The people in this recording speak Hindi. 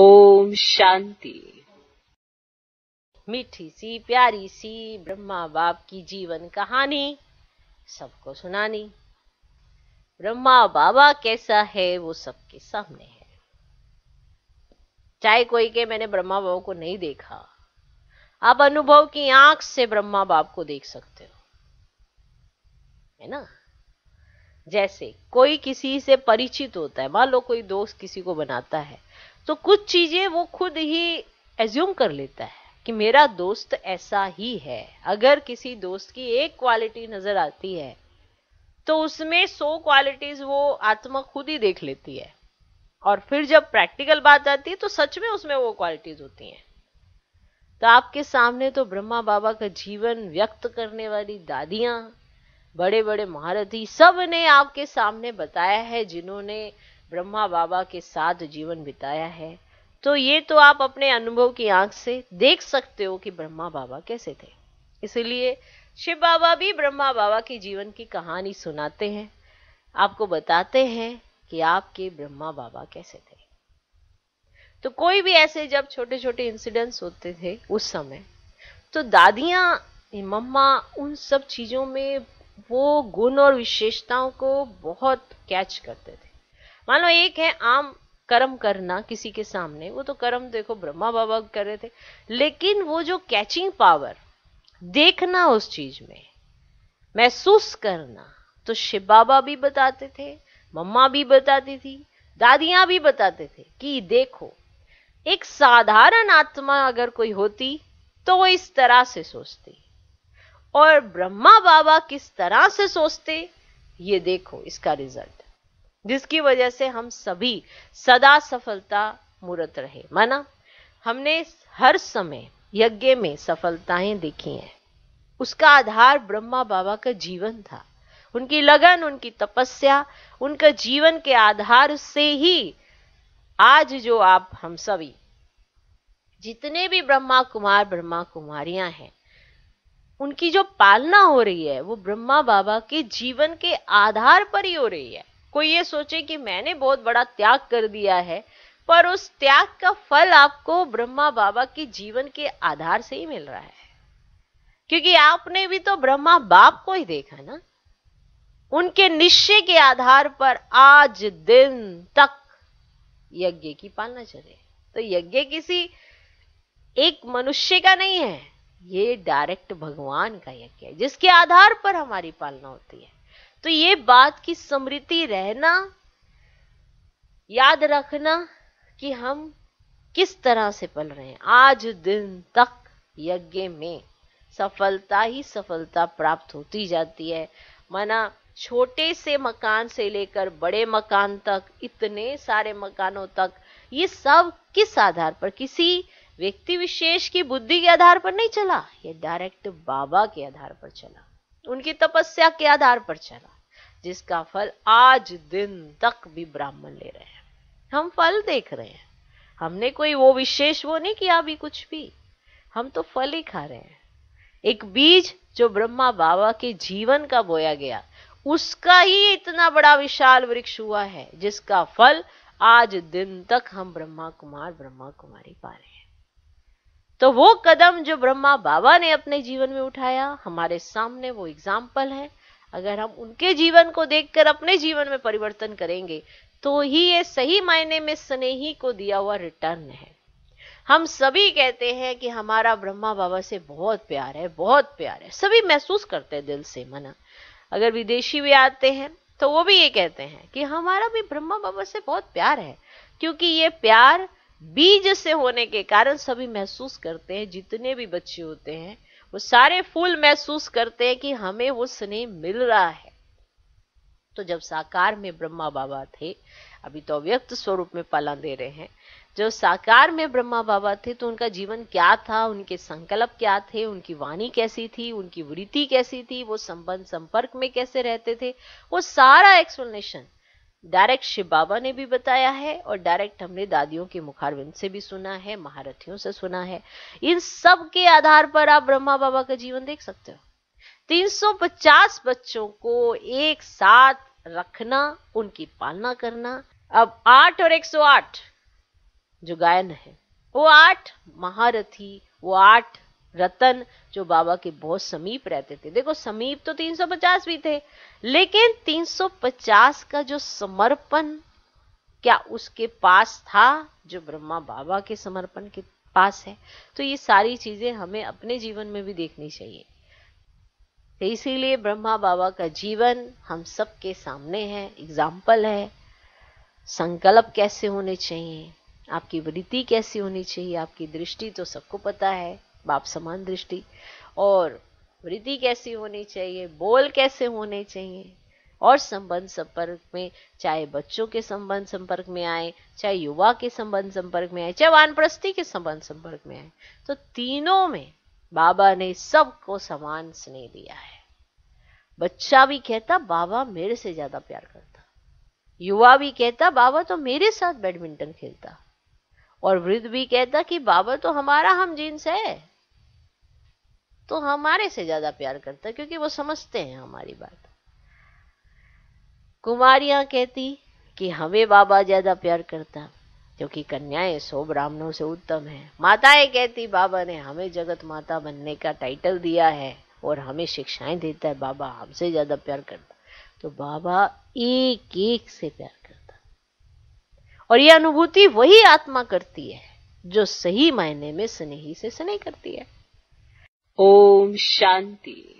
ओम शांति मीठी सी प्यारी सी ब्रह्मा बाप की जीवन कहानी सबको सुनानी ब्रह्मा बाबा कैसा है वो सबके सामने है चाहे कोई के मैंने ब्रह्मा बाबा को नहीं देखा आप अनुभव की आंख से ब्रह्मा बाप को देख सकते हो है ना जैसे कोई किसी से परिचित होता है मान लो कोई दोस्त किसी को बनाता है तो कुछ चीजें वो खुद ही एज्यूम कर लेता है कि मेरा दोस्त ऐसा ही है अगर किसी दोस्त की एक क्वालिटी नजर आती है तो उसमें सौ क्वालिटीज वो आत्मा खुद ही देख लेती है और फिर जब प्रैक्टिकल बात आती है तो सच में उसमें वो क्वालिटीज होती हैं तो आपके सामने तो ब्रह्मा बाबा का जीवन व्यक्त करने वाली दादियां बड़े बड़े महारथी सब ने आपके सामने बताया है जिन्होंने ब्रह्मा बाबा के साथ जीवन बिताया है तो ये तो आप अपने अनुभव की आंख से देख सकते हो कि ब्रह्मा बाबा कैसे थे इसलिए शिव बाबा भी ब्रह्मा बाबा के जीवन की कहानी सुनाते हैं आपको बताते हैं कि आपके ब्रह्मा बाबा कैसे थे तो कोई भी ऐसे जब छोटे छोटे इंसिडेंट्स होते थे उस समय तो दादियाँ मम्मा उन सब चीज़ों में वो गुण और विशेषताओं को बहुत कैच करते थे मान लो एक है आम कर्म करना किसी के सामने वो तो कर्म देखो ब्रह्मा बाबा कर रहे थे लेकिन वो जो कैचिंग पावर देखना उस चीज में महसूस करना तो शिव बाबा भी बताते थे मम्मा भी बताती थी दादियां भी बताते थे कि देखो एक साधारण आत्मा अगर कोई होती तो वो इस तरह से सोचती और ब्रह्मा बाबा किस तरह से सोचते ये देखो इसका रिजल्ट जिसकी वजह से हम सभी सदा सफलता मूर्त रहे माना हमने हर समय यज्ञ में सफलताएं देखी हैं उसका आधार ब्रह्मा बाबा का जीवन था उनकी लगन उनकी तपस्या उनका जीवन के आधार से ही आज जो आप हम सभी जितने भी ब्रह्मा कुमार ब्रह्मा कुमारियां हैं उनकी जो पालना हो रही है वो ब्रह्मा बाबा के जीवन के आधार पर ही हो रही है कोई ये सोचे कि मैंने बहुत बड़ा त्याग कर दिया है पर उस त्याग का फल आपको ब्रह्मा बाबा के जीवन के आधार से ही मिल रहा है क्योंकि आपने भी तो ब्रह्मा बाप को ही देखा ना उनके निश्चय के आधार पर आज दिन तक यज्ञ की पालना चले तो यज्ञ किसी एक मनुष्य का नहीं है ये डायरेक्ट भगवान का यज्ञ है जिसके आधार पर हमारी पालना होती है तो ये बात की स्मृति रहना याद रखना कि हम किस तरह से पल रहे हैं आज दिन तक यज्ञ में सफलता ही सफलता प्राप्त होती जाती है माना छोटे से मकान से लेकर बड़े मकान तक इतने सारे मकानों तक ये सब किस आधार पर किसी व्यक्ति विशेष की बुद्धि के आधार पर नहीं चला ये डायरेक्ट बाबा के आधार पर चला उनकी तपस्या के आधार पर चला जिसका फल आज दिन तक भी ब्राह्मण ले रहे हैं हम फल देख रहे हैं हमने कोई वो विशेष वो नहीं किया अभी कुछ भी हम तो फल ही खा रहे हैं एक बीज जो ब्रह्मा बाबा के जीवन का बोया गया उसका ही इतना बड़ा विशाल वृक्ष हुआ है जिसका फल आज दिन तक हम ब्रह्मा कुमार ब्रह्मा कुमारी पा रहे हैं तो वो कदम जो ब्रह्मा बाबा ने अपने जीवन में उठाया हमारे सामने वो एग्जाम्पल है अगर हम उनके जीवन को देखकर अपने जीवन में परिवर्तन करेंगे तो ही ये सही मायने में स्नेही को दिया हुआ रिटर्न है हम सभी कहते हैं कि हमारा ब्रह्मा बाबा से बहुत प्यार है बहुत प्यार है सभी महसूस करते हैं दिल से मना अगर विदेशी भी आते हैं तो वो भी ये कहते हैं कि हमारा भी ब्रह्मा बाबा से बहुत प्यार है क्योंकि ये प्यार बीज से होने के कारण सभी महसूस करते हैं जितने भी बच्चे होते हैं वो सारे फूल महसूस करते हैं कि हमें वो स्नेह मिल रहा है तो जब साकार में ब्रह्मा बाबा थे अभी तो अव्यक्त स्वरूप में पालन दे रहे हैं जब साकार में ब्रह्मा बाबा थे तो उनका जीवन क्या था उनके संकल्प क्या थे उनकी वाणी कैसी थी उनकी वृत्ति कैसी थी वो संबंध संपर्क में कैसे रहते थे वो सारा एक्सप्लेनेशन डायरेक्ट शिव बाबा ने भी बताया है और डायरेक्ट हमने दादियों के मुखारविंद से भी सुना है महारथियों से सुना है इन सब के आधार पर आप ब्रह्मा बाबा का जीवन देख सकते हो 350 बच्चों को एक साथ रखना उनकी पालना करना अब आठ और 108 जो गायन है वो आठ महारथी वो आठ रतन जो बाबा के बहुत समीप रहते थे देखो समीप तो 350 भी थे लेकिन 350 का जो समर्पण क्या उसके पास था जो ब्रह्मा बाबा के समर्पण के पास है तो ये सारी चीजें हमें अपने जीवन में भी देखनी चाहिए तो इसीलिए ब्रह्मा बाबा का जीवन हम सबके सामने है एग्जाम्पल है संकल्प कैसे होने चाहिए आपकी वृत्ति कैसी होनी चाहिए आपकी दृष्टि तो सबको पता है बाप समान दृष्टि और वृद्धि कैसी होनी चाहिए बोल कैसे होने चाहिए और संबंध संपर्क में चाहे बच्चों के संबंध संपर्क में आए चाहे युवा के संबंध संपर्क में आए चाहे वानप्रस्थी के संबंध संपर्क में आए तो तीनों में बाबा ने सबको समान स्नेह दिया है बच्चा भी कहता बाबा मेरे से ज्यादा प्यार करता युवा भी कहता बाबा तो मेरे साथ बैडमिंटन खेलता और वृद्ध भी कहता कि बाबा तो हमारा हम जींस है तो हमारे से ज्यादा प्यार करता है क्योंकि वो समझते हैं हमारी बात कुमारियां कहती कि हमें बाबा ज्यादा प्यार करता क्योंकि कन्याएं सौ ब्राह्मणों से उत्तम है माताएं कहती बाबा ने हमें जगत माता बनने का टाइटल दिया है और हमें शिक्षाएं देता है बाबा हमसे ज्यादा प्यार करता तो बाबा एक एक से प्यार करता और यह अनुभूति वही आत्मा करती है जो सही मायने में स्नेही से स्नेह करती है ओम शांति